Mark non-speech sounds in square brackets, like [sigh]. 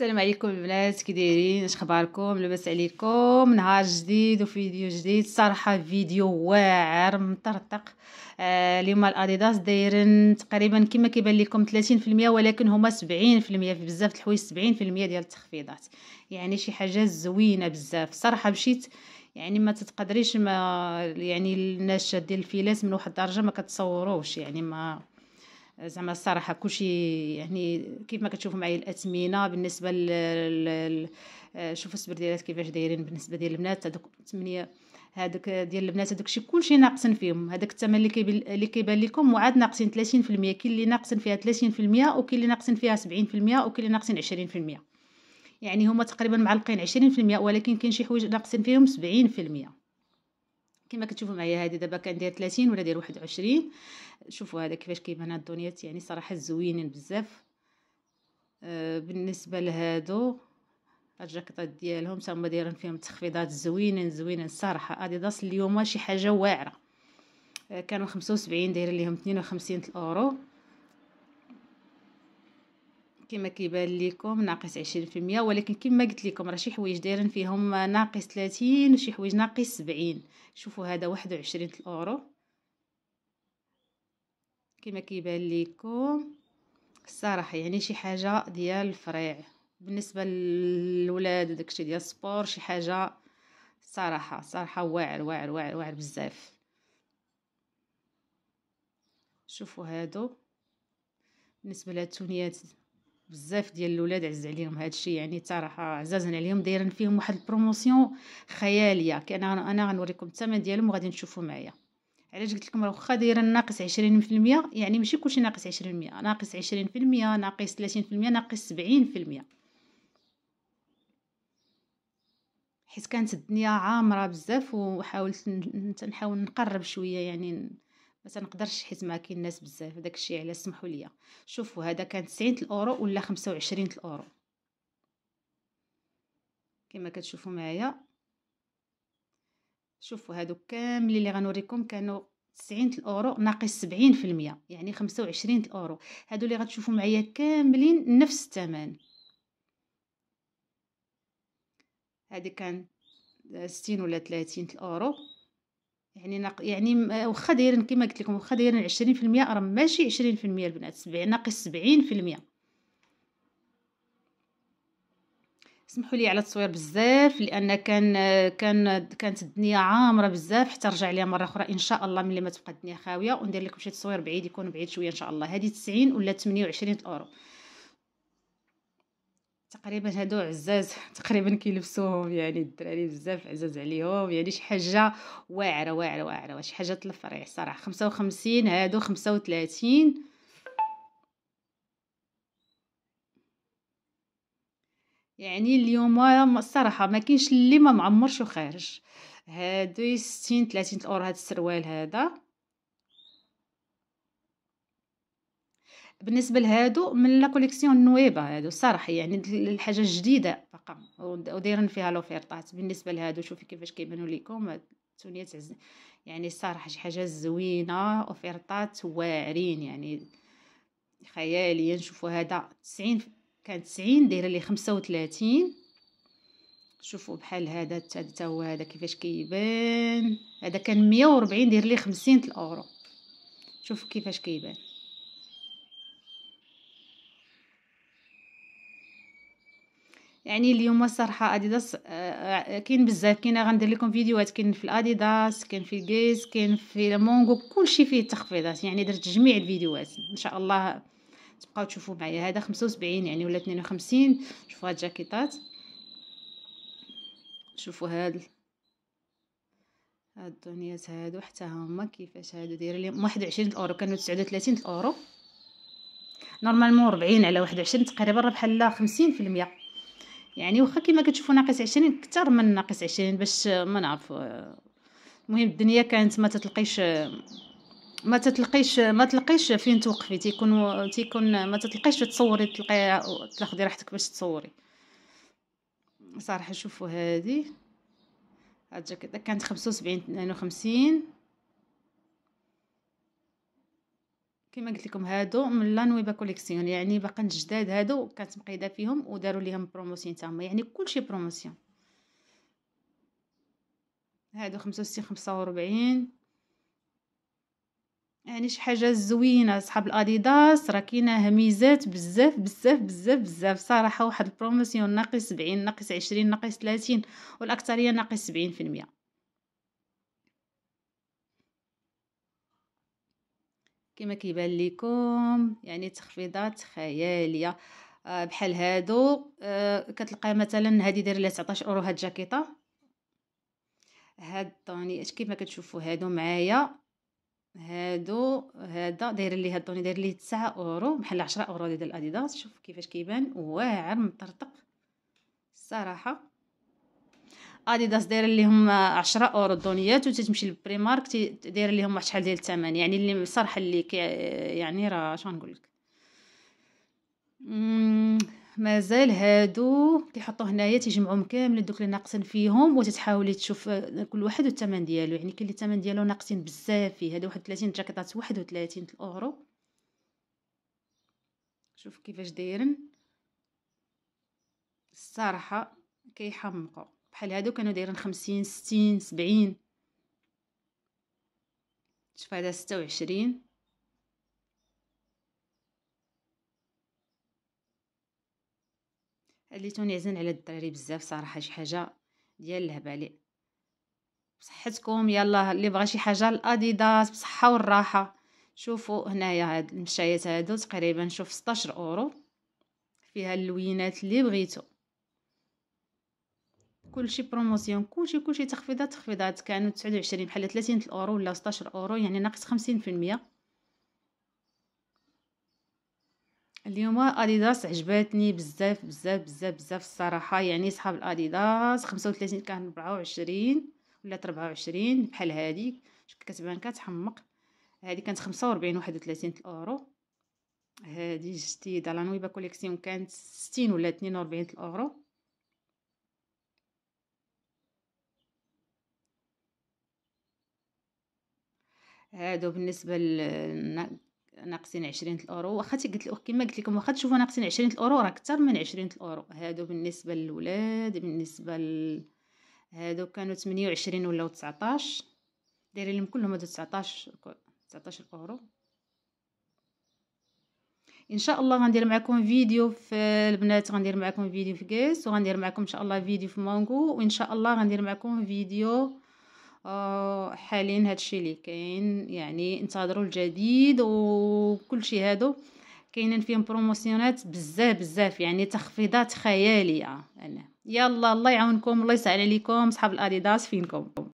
السلام عليكم البنات كي دايرين اش اخباركم لاباس عليكم نهار جديد وفيديو جديد صراحه فيديو واعر مطرطق آه اليوم الاديداس دايرين تقريبا كما كيبان لكم 30% ولكن هما 70% في بزاف الحوايج 70% ديال التخفيضات يعني شي حاجه زوينه بزاف صراحه مشيت يعني ما تتقدريش ما يعني الناس شادين الفيلاس من واحد الدرجه ما كتصوروش يعني ما زعما الصراحه كلشي يعني كيف ما كتشوفوا معايا الاثمنه بالنسبه ل شوفوا السبرديلات كيفاش دايرين بالنسبه ديال البنات هذوك 8 هذاك ديال البنات هذاك الشيء كلشي ناقصين فيهم هذاك الثمن اللي كيبان اللي كيبان لكم وعاد ناقصين 30% كاين اللي ناقصن فيها 30% وكاين اللي ناقصن فيها 70% وكاين اللي ناقصين 20% يعني هما تقريبا معلقين 20% ولكن كاين شي حوايج ناقصين فيهم 70% كما كتشوفوا معايا هذه دابا كندير 30 ولا داير 21 شوفوا هذا كيفاش كيبان هاد الدونيات يعني صراحه زوينين بزاف آه بالنسبه لهادو الجاكيطات ديالهم تما دايرين فيهم تخفيضات زوينين زوينين الصراحه اديداس اليوم شي حاجه واعره آه، كانوا 75 دايرين ليهم 52 الاورو كما كيبان لكم ناقص عشرين في المية ولكن كما قلت لكم راه شي حوايج دايرين فيهم ناقص ثلاثين وشي حوايج ناقص سبعين شوفوا هذا واحد وعشرين الاورو كما كيبان لكم الصراحه يعني شي حاجه ديال الفريع بالنسبه للولاد وداكشي ديال السبور شي حاجه صراحه صراحه واعر واعر واعر واعر بزاف شوفوا هادو بالنسبه للتونيات بزاف ديال الاولاد عز عليهم هذا الشيء يعني صراحه عزازنا عليهم دايرين فيهم واحد البروموسيون خياليه كي انا انا غنوريكم الثمن ديالهم وغادي نشوفوا معايا علاش قلت لكم راه واخا دايره ناقص 20% يعني ماشي كلشي ناقص 20% ناقص 20% ناقص 30% ناقص 70% حيت كانت الدنيا عامره بزاف وحاولت نحاول نقرب شويه يعني ما تنقدرش حيت ما كاين الناس بزاف الشيء علاه سمحوا لي شوفوا هذا كان 90 الاورو ولا 25 الاورو كما كتشوفوا معايا شوفوا هادو كامل اللي غنوريكم كانوا 90 الاورو ناقص 70% يعني 25 الاورو هادو اللي غتشوفوا معايا كاملين نفس الثمن هادي كان 60 ولا 30 الاورو يعني نق... يعني واخا دايرين كما قلت لكم واخا دايرين 20% راه ماشي 20% البنات سبع ناقص 70% سمحوا لي على التصوير بزاف لان كان كان كانت الدنيا عامره بزاف حتى رجع ليها مره اخرى ان شاء الله ملي ما تبقى الدنيا خاويه وندير لكم شي تصوير بعيد يكون بعيد شويه ان شاء الله هذه 90 ولا 28 اورو تقريبا هادو عزاز [laughs] تقريبا كيلبسوهم يعني الدراري بزاف عزاز عليهم يعني شي حاجه واعره واعره واعره واش حاجه تلفريع صراحه 55 هادو 35 يعني اليوم الصراحه ما كاينش اللي ما معمرش وخارج هادو 60 30 الاورو هاد السروال هذا بالنسبه لهادو من لا كوليكسيون هادو صراحة يعني الحاجه الجديده فقط ودايرين فيها لوفيرطات بالنسبه لهادو شوفي كيفاش كيبانو ليكم تونية عز يعني صراحة شي حاجه زوينه اوفيرطات واعرين يعني خياليا شوفو هذا تسعين كان تسعين دايره خمسة وتلاتين شوفوا بحال هذا تا هو هذا كيفاش كيبان هذا كان وربعين داير لي خمسين الاورو شوفوا كيفاش كيبان يعني اليوم الصراحه اديداس آه، آه، كاين بزاف كاين غندير لكم فيديوهات كاين في الاديداس كاين في الجيز كاين في المونغو شيء فيه تخفيضات يعني درت جميع الفيديوهات ان شاء الله تبقاو تشوفوا معايا هذا 75 يعني ولا 52 شوفوا هاد الجاكيطات شوفوا هاد هاد الدونيات هادو حتى هما كيفاش هادو داير لي 21 اورو كانوا 39 اورو نورمالمون 40 على 21 تقريبا ربح لا 50% يعني واخا كيما كتشوفوا ناقص عشرين كتر من ناقص عشرين باش آه، ما نعرف آه، المهم الدنيا كانت ما تتلقيش آه، ما تتلقيش ما تلقيش فين توقفي تيكون تيكون ما تتلقيش تصوري تلقي تاخدي راحتك باش تصوري صراحه شوفوا هذه هاد الجاكيطه كانت خمسة وسبعين وخمسين كما قلت لكم هادو من لانويبا كوليكسيون يعني باقا جداد هادو كانت مقيده فيهم وداروا ليهم بروموسيون تاعهم يعني كلشي بروموسيون هادو 65 45 يعني شي حاجه زوينه صحاب الاديداس راه كاينه هميزات بزاف بزاف بزاف بزاف صراحه واحد البروموسيون ناقص 70 ناقص 20 ناقص 30 والاكثريه ناقص 70% كما كيبان لكم يعني تخفيضات خياليه آه بحال هادو آه كتلقى مثلا هادي دايره لها 19 اورو هاد الجاكيطه هاد اش كما كتشوفوا هادو معايا هادو هذا داير ليه هاد الطوني داير ليه 9 اورو بحال 10 اورو ديال الاديداس شوف كيفاش كيبان واعر مطرطق الصراحه اديداس داير لهم 10 اورو الدونيات وتتمشي للبريمارك داير لهم واحد شحال ديال الثمن يعني اللي صراحه اللي يعني راه شنو نقول لك مازال هادو كيحطو هنايا تيجمعوهم كامل دوك اللي ناقصين فيهم وتتحاولي تشوف آه، كل واحد والثمن ديالو يعني كاين اللي الثمن ديالو ناقصين بزاف فيه هادو واحد 30 جاكيطات 31 اورو شوف كيفاش دايرين الصراحه كيحمقوا بحال هادو كانوا دايرين خمسين ستين سبعين شوف هذا ستة وعشرين خليتوني عزن على الدراري بزاف صراحه شي حاجه ديال الهبالي بصحتكم يلا اللي بغى شي حاجه الاديداس بصحه والراحه شوفوا هنايا هاد المشايات هادو تقريبا شوف 16 اورو فيها اللوينات اللي بغيتو كلشي بروموسيون كلشي كلشي تخفيضات تخفيضات كانوا 29 بحال 30 اورو ولا 16 اورو يعني ناقص 50% اليوم اديداس عجباتني بزاف بزاف بزاف بزاف الصراحه يعني صحاب الاديداس 35 كان 24 ولا 24 بحال هذيك شكون كتبان كتحمق هذه كانت 45 31 الاورو هذه جديده لا نويبا كوليكسيون كانت 60 ولا 42 الاورو هادو بالنسبه ناقصين 20 الاورو واخا قلت لك كما قلت لكم واخا تشوفوا ناقصين 20 الاورو راه اكثر من 20 الاورو هادو بالنسبه للولاد بالنسبه ل... هادو كانوا 28 ولاو 19 دايرين لهم كلهم هادو 19 19 الاورو ان شاء الله غندير معكم فيديو في البنات غندير معكم فيديو في كاس وغندير معكم ان شاء الله فيديو في مانجو وان شاء الله غندير معكم فيديو آه، حاليا هادشي اللي كاين يعني انتظروا الجديد شيء هادو كاينين فيهم بروموسيونات بزاف بزاف يعني تخفيضات خياليه يلا الله يعاونكم الله يسهل عليكم صحاب الاديداس فينكم